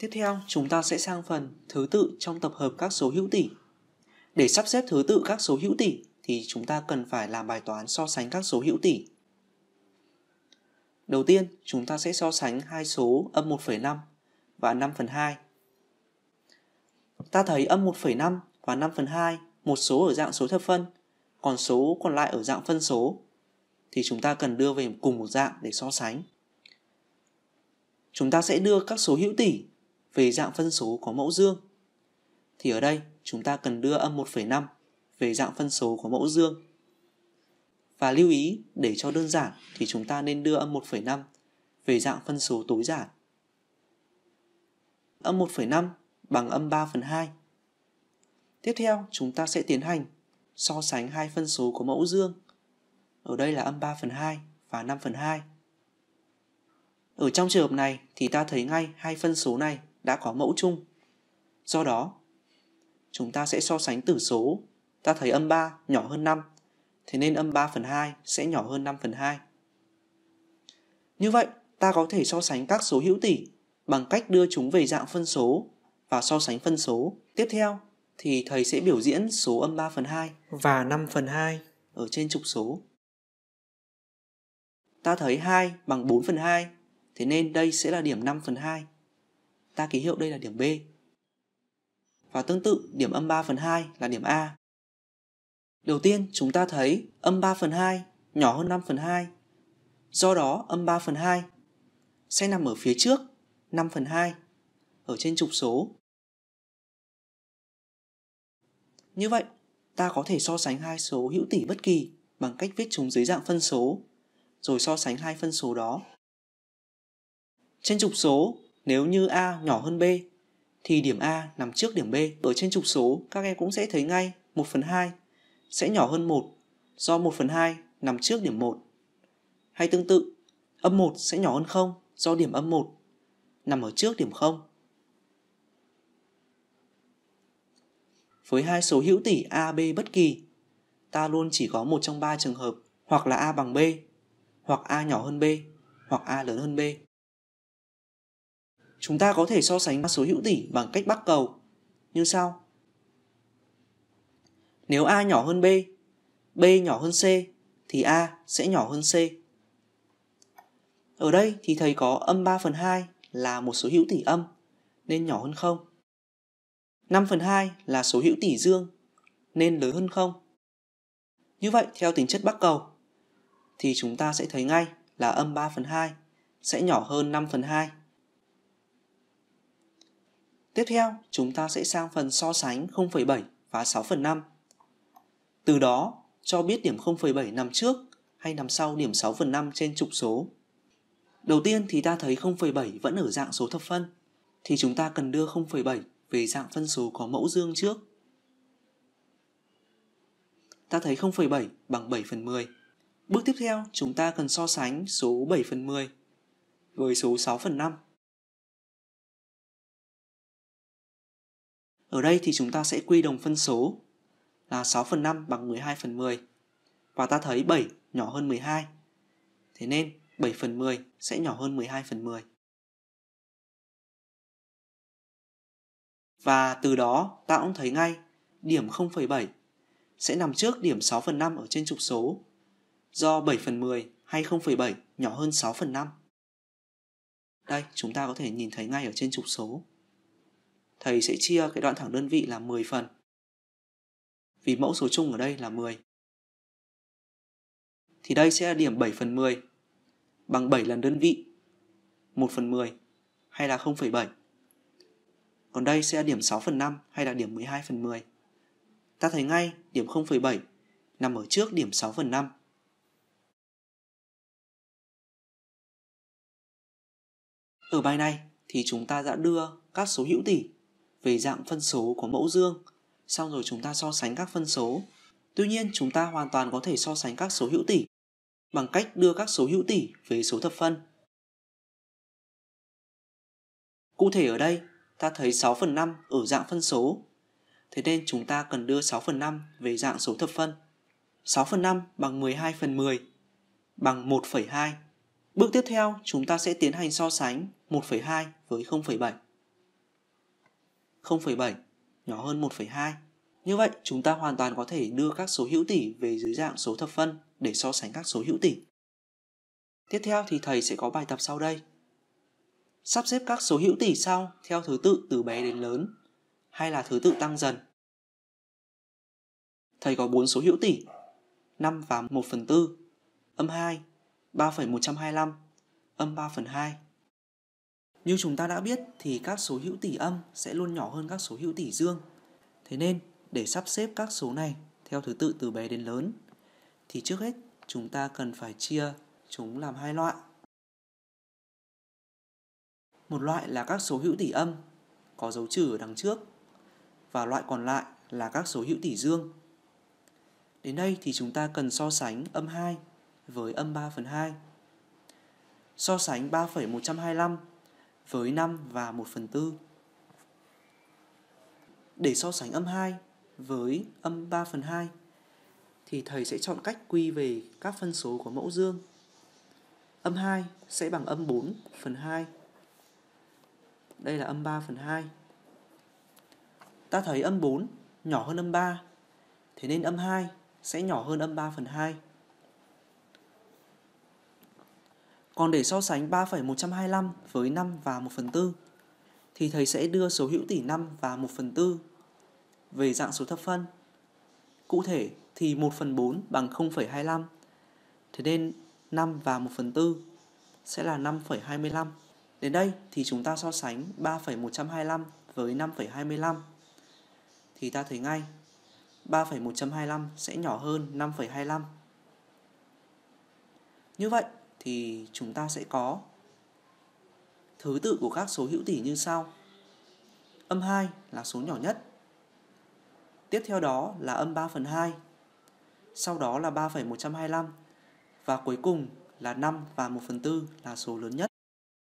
Tiếp theo, chúng ta sẽ sang phần thứ tự trong tập hợp các số hữu tỉ. Để sắp xếp thứ tự các số hữu tỉ thì chúng ta cần phải làm bài toán so sánh các số hữu tỉ. Đầu tiên, chúng ta sẽ so sánh hai số âm 1,5 và 5 phần 2. Ta thấy âm 1,5 và 5 phần 2, một số ở dạng số thập phân, còn số còn lại ở dạng phân số. Thì chúng ta cần đưa về cùng một dạng để so sánh. Chúng ta sẽ đưa các số hữu tỉ về dạng phân số có mẫu dương. Thì ở đây chúng ta cần đưa âm 1,5 về dạng phân số có mẫu dương. Và lưu ý để cho đơn giản thì chúng ta nên đưa âm 1,5 về dạng phân số tối giản. Âm 1,5 bằng âm 3 phần 2. Tiếp theo chúng ta sẽ tiến hành so sánh hai phân số có mẫu dương. Ở đây là âm 3 phần 2 và 5 phần 2. Ở trong trường hợp này thì ta thấy ngay hai phân số này đã có mẫu chung. Do đó, chúng ta sẽ so sánh tử số, ta thấy âm 3 nhỏ hơn 5, thế nên âm 3 phần 2 sẽ nhỏ hơn 5 phần 2. Như vậy, ta có thể so sánh các số hữu tỉ bằng cách đưa chúng về dạng phân số và so sánh phân số. Tiếp theo thì thầy sẽ biểu diễn số âm 3 phần 2 và 5 phần 2 ở trên trục số. Ta thấy 2 bằng 4 phần 2, thế nên đây sẽ là điểm 5 phần 2 ta ký hiệu đây là điểm B. Và tương tự, điểm âm 3 phần 2 là điểm A. Đầu tiên, chúng ta thấy âm 3 phần 2 nhỏ hơn 5 phần 2. Do đó, âm 3 phần 2 sẽ nằm ở phía trước 5 phần 2, ở trên trục số. Như vậy, ta có thể so sánh hai số hữu tỷ bất kỳ bằng cách viết chúng dưới dạng phân số, rồi so sánh hai phân số đó. Trên trục số, nếu như A nhỏ hơn B thì điểm A nằm trước điểm B. Ở trên trục số các em cũng sẽ thấy ngay 1 phần 2 sẽ nhỏ hơn 1 do 1 phần 2 nằm trước điểm 1. Hay tương tự, âm 1 sẽ nhỏ hơn 0 do điểm âm 1 nằm ở trước điểm 0. Với hai số hữu tỉ A, B bất kỳ, ta luôn chỉ có một trong ba trường hợp hoặc là A bằng B, hoặc A nhỏ hơn B, hoặc A lớn hơn B. Chúng ta có thể so sánh số hữu tỉ bằng cách bắc cầu như sau. Nếu A nhỏ hơn B, B nhỏ hơn C thì A sẽ nhỏ hơn C. Ở đây thì thầy có âm 3 phần 2 là một số hữu tỉ âm nên nhỏ hơn 0. 5 phần 2 là số hữu tỉ dương nên lớn hơn 0. Như vậy theo tính chất bắc cầu thì chúng ta sẽ thấy ngay là âm 3 phần 2 sẽ nhỏ hơn 5 phần 2. Tiếp theo, chúng ta sẽ sang phần so sánh 0,7 và 6 phần 5. Từ đó, cho biết điểm 0,7 nằm trước hay nằm sau điểm 6 phần 5 trên trục số. Đầu tiên thì ta thấy 0,7 vẫn ở dạng số thập phân, thì chúng ta cần đưa 0,7 về dạng phân số có mẫu dương trước. Ta thấy 0,7 bằng 7 phần 10. Bước tiếp theo, chúng ta cần so sánh số 7 phần 10 với số 6 phần 5. Ở đây thì chúng ta sẽ quy đồng phân số là 6 phần 5 bằng 12 phần 10. Và ta thấy 7 nhỏ hơn 12. Thế nên 7 phần 10 sẽ nhỏ hơn 12 phần 10. Và từ đó ta cũng thấy ngay điểm 0,7 sẽ nằm trước điểm 6 phần 5 ở trên trục số do 7 phần 10 hay 0,7 nhỏ hơn 6 phần 5. Đây, chúng ta có thể nhìn thấy ngay ở trên trục số thầy sẽ chia cái đoạn thẳng đơn vị là 10 phần. Vì mẫu số chung ở đây là 10. Thì đây sẽ là điểm 7 phần 10 bằng 7 lần đơn vị 1 phần 10 hay là 0,7. Còn đây sẽ là điểm 6 phần 5 hay là điểm 12 phần 10. Ta thấy ngay điểm 0,7 nằm ở trước điểm 6 phần 5. Ở bài này thì chúng ta đã đưa các số hữu tỉ về dạng phân số của mẫu dương, sau rồi chúng ta so sánh các phân số. Tuy nhiên, chúng ta hoàn toàn có thể so sánh các số hữu tỉ bằng cách đưa các số hữu tỉ về số thập phân. Cụ thể ở đây, ta thấy 6 phần 5 ở dạng phân số. Thế nên chúng ta cần đưa 6 phần 5 về dạng số thập phân. 6 phần 5 bằng 12 phần 10, bằng 1,2. Bước tiếp theo, chúng ta sẽ tiến hành so sánh 1,2 với 0,7. 0,7 nhỏ hơn 1,2. Như vậy, chúng ta hoàn toàn có thể đưa các số hữu tỉ về dưới dạng số thập phân để so sánh các số hữu tỉ. Tiếp theo thì thầy sẽ có bài tập sau đây. Sắp xếp các số hữu tỉ sau theo thứ tự từ bé đến lớn hay là thứ tự tăng dần. Thầy có 4 số hữu tỉ 5 và 1 phần 4, âm 2, 3,125, âm 3 phần 2. Như chúng ta đã biết thì các số hữu tỉ âm sẽ luôn nhỏ hơn các số hữu tỉ dương. Thế nên, để sắp xếp các số này theo thứ tự từ bé đến lớn thì trước hết chúng ta cần phải chia chúng làm hai loại. Một loại là các số hữu tỉ âm có dấu trừ ở đằng trước và loại còn lại là các số hữu tỉ dương. Đến đây thì chúng ta cần so sánh âm 2 với âm 3 phần 2. So sánh 3,125 với 5 và 1 phần 4. Để so sánh âm 2 với âm 3 phần 2 thì thầy sẽ chọn cách quy về các phân số của mẫu dương. Âm 2 sẽ bằng âm 4 phần 2. Đây là âm 3 phần 2. Ta thấy âm 4 nhỏ hơn âm 3, thế nên âm 2 sẽ nhỏ hơn âm 3 phần 2. Còn để so sánh 3,125 với 5 và 1 phần 4 thì thầy sẽ đưa số hữu tỉ 5 và 1 phần 4 về dạng số thập phân. Cụ thể thì 1 phần 4 bằng 0,25. Thế nên 5 và 1 phần 4 sẽ là 5,25. Đến đây thì chúng ta so sánh 3,125 với 5,25. Thì ta thấy ngay 3,125 sẽ nhỏ hơn 5,25. Như vậy, thì chúng ta sẽ có thứ tự của các số hữu tỉ như sau. Âm 2 là số nhỏ nhất. Tiếp theo đó là âm 3 phần 2. Sau đó là 3,125. Và cuối cùng là 5 và 1 phần 4 là số lớn nhất.